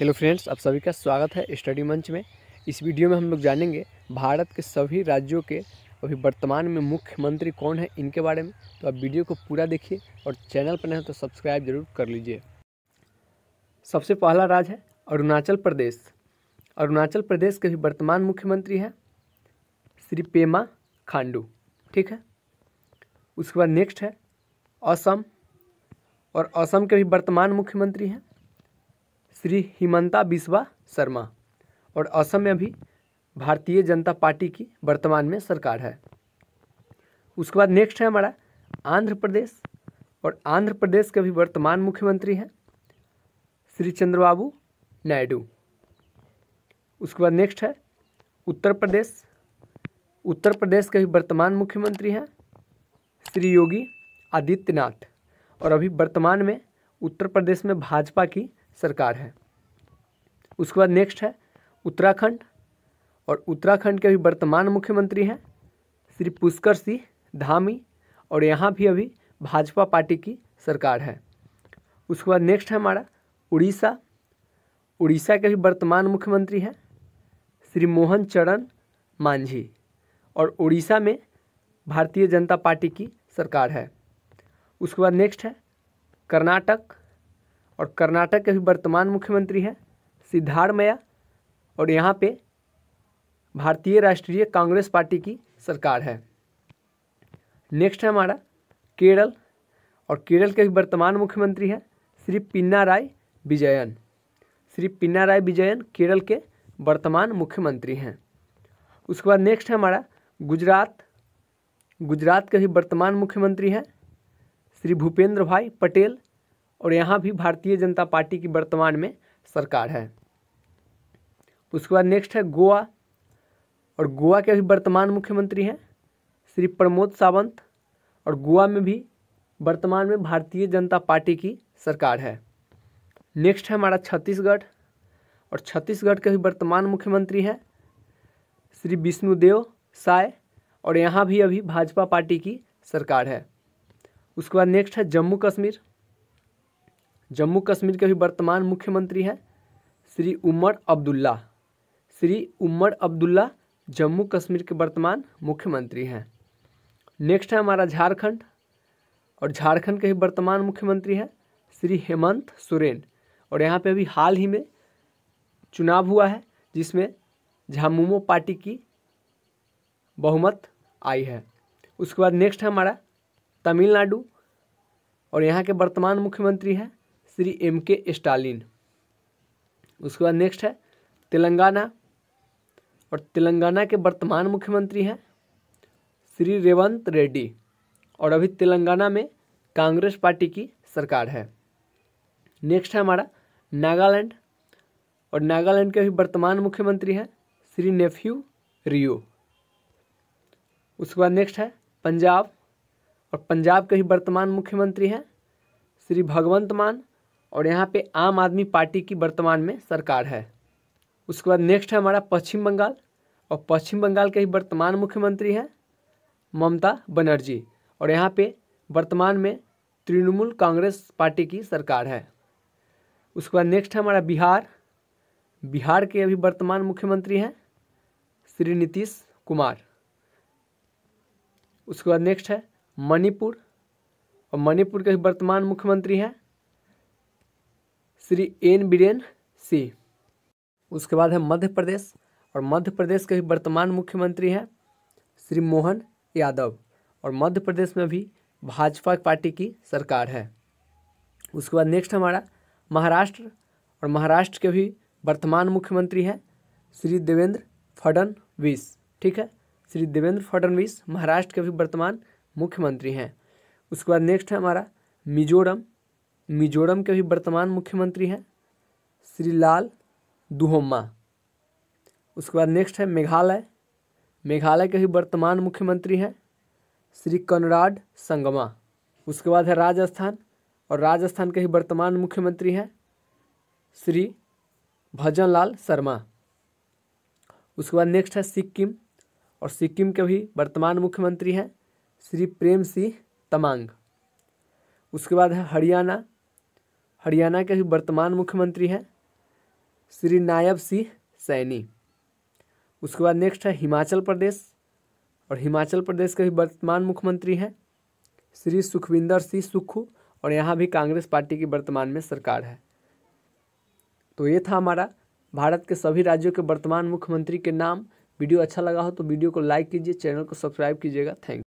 hello friends आप सभी का स्वागत है स्टडी मंच में इस वीडियो में हम लोग जानेंगे भारत के सभी राज्यों के अभी वर्तमान में मुख्यमंत्री कौन है इनके बारे में तो आप वीडियो को पूरा देखिए और चैनल पर नहीं तो सब्सक्राइब जरूर कर लीजिए सबसे पहला राज्य है अरुणाचल प्रदेश अरुणाचल प्रदेश के भी वर्तमान मुख्यमंत्री हैं श्री पेमा खांडू ठीक है उसके बाद नेक्स्ट है असम और असम के भी वर्तमान मुख्यमंत्री हैं श्री हिमंता बिस्वा शर्मा और असम में भी भारतीय जनता पार्टी की वर्तमान में सरकार है उसके बाद नेक्स्ट है हमारा आंध्र प्रदेश और आंध्र प्रदेश के भी वर्तमान मुख्यमंत्री हैं श्री चंद्रबाबू नायडू उसके बाद नेक्स्ट है उत्तर प्रदेश उत्तर प्रदेश के भी वर्तमान मुख्यमंत्री हैं श्री योगी आदित्यनाथ और अभी वर्तमान में उत्तर प्रदेश में भाजपा की सरकार है उसके बाद नेक्स्ट है उत्तराखंड और उत्तराखंड के अभी वर्तमान मुख्यमंत्री हैं श्री पुष्कर सिंह धामी और यहाँ भी अभी भाजपा पार्टी की सरकार है उसके बाद नेक्स्ट है हमारा उड़ीसा उड़ीसा के भी वर्तमान मुख्यमंत्री हैं श्री मोहन चरण मांझी और उड़ीसा में भारतीय जनता पार्टी की सरकार है उसके बाद नेक्स्ट है कर्नाटक और कर्नाटक के भी वर्तमान मुख्यमंत्री हैं मैया और यहाँ पे भारतीय राष्ट्रीय कांग्रेस पार्टी की सरकार है नेक्स्ट है हमारा केरल और केरल के भी वर्तमान मुख्यमंत्री हैं श्री पिन्ना राय विजयन श्री पिन्ना राय विजयन केरल के वर्तमान मुख्यमंत्री हैं उसके बाद नेक्स्ट है हमारा गुजरात गुजरात के भी वर्तमान मुख्यमंत्री हैं श्री भूपेंद्र भाई पटेल और यहाँ भी भारतीय जनता पार्टी की वर्तमान में सरकार है उसके बाद नेक्स्ट है गोवा और गोवा के अभी वर्तमान मुख्यमंत्री हैं श्री प्रमोद सावंत और गोवा में भी वर्तमान में भारतीय जनता पार्टी की सरकार है नेक्स्ट है हमारा छत्तीसगढ़ और छत्तीसगढ़ के भी वर्तमान मुख्यमंत्री हैं श्री विष्णुदेव साय और यहाँ भी अभी भाजपा पार्टी की सरकार है उसके बाद नेक्स्ट है जम्मू कश्मीर जम्मू कश्मीर के भी वर्तमान मुख्यमंत्री हैं श्री उमर अब्दुल्ला श्री उमर अब्दुल्ला जम्मू कश्मीर के वर्तमान मुख्यमंत्री हैं नेक्स्ट है हमारा झारखंड और झारखंड के ही वर्तमान मुख्यमंत्री हैं श्री हेमंत सोरेन और यहाँ पे अभी हाल ही में चुनाव हुआ है जिसमें झामुमो पार्टी की बहुमत आई है उसके बाद नेक्स्ट है हमारा तमिलनाडु और यहाँ के वर्तमान मुख्यमंत्री हैं श्री एम के स्टालिन उसके बाद नेक्स्ट है तेलंगाना और तेलंगाना के वर्तमान मुख्यमंत्री हैं श्री रेवंत रेड्डी और अभी तेलंगाना में कांग्रेस पार्टी की सरकार है नेक्स्ट है हमारा नागालैंड और नागालैंड के अभी वर्तमान मुख्यमंत्री हैं श्री नेफ्यू रियो उसके बाद नेक्स्ट है पंजाब और पंजाब के ही वर्तमान मुख्यमंत्री हैं श्री भगवंत मान और यहाँ पे आम आदमी पार्टी की वर्तमान में सरकार है उसके बाद नेक्स्ट है हमारा पश्चिम बंगाल और पश्चिम बंगाल के ही वर्तमान मुख्यमंत्री हैं ममता बनर्जी और यहाँ पे वर्तमान में तृणमूल कांग्रेस पार्टी की सरकार है उसके बाद नेक्स्ट है हमारा बिहार बिहार के अभी वर्तमान मुख्यमंत्री हैं श्री नीतीश कुमार उसके बाद नेक्स्ट है मणिपुर और मणिपुर के वर्तमान मुख्यमंत्री हैं श्री एन बीरेन सिंह उसके बाद है मध्य प्रदेश और मध्य प्रदेश के भी वर्तमान मुख्यमंत्री हैं श्री मोहन यादव और मध्य प्रदेश में भी भाजपा पार्टी की सरकार है उसके बाद नेक्स्ट हमारा महाराष्ट्र और महाराष्ट्र के भी वर्तमान मुख्यमंत्री हैं श्री देवेंद्र फडणवीस ठीक है श्री देवेंद्र फडणवीस महाराष्ट्र के भी वर्तमान मुख्यमंत्री हैं उसके बाद नेक्स्ट है हमारा मिजोरम मिजोरम के भी वर्तमान मुख्यमंत्री हैं श्री लाल दुहोम्मा उसके बाद नेक्स्ट है मेघालय मेघालय के भी वर्तमान मुख्यमंत्री हैं श्री कनराड संगमा उसके बाद है राजस्थान और राजस्थान के ही वर्तमान मुख्यमंत्री हैं श्री भजन लाल शर्मा उसके बाद नेक्स्ट है सिक्किम और सिक्किम के भी वर्तमान मुख्यमंत्री हैं श्री प्रेम सिंह तमांग उसके बाद है हरियाणा हरियाणा के वर्तमान मुख्यमंत्री हैं श्री नायब सिंह सैनी उसके बाद नेक्स्ट है हिमाचल प्रदेश और हिमाचल प्रदेश के भी वर्तमान मुख्यमंत्री हैं श्री सुखविंदर सिंह सुक्खू और यहाँ भी कांग्रेस पार्टी की वर्तमान में सरकार है तो ये था हमारा भारत के सभी राज्यों के वर्तमान मुख्यमंत्री के नाम वीडियो अच्छा लगा हो तो वीडियो को लाइक कीजिए चैनल को सब्सक्राइब कीजिएगा थैंक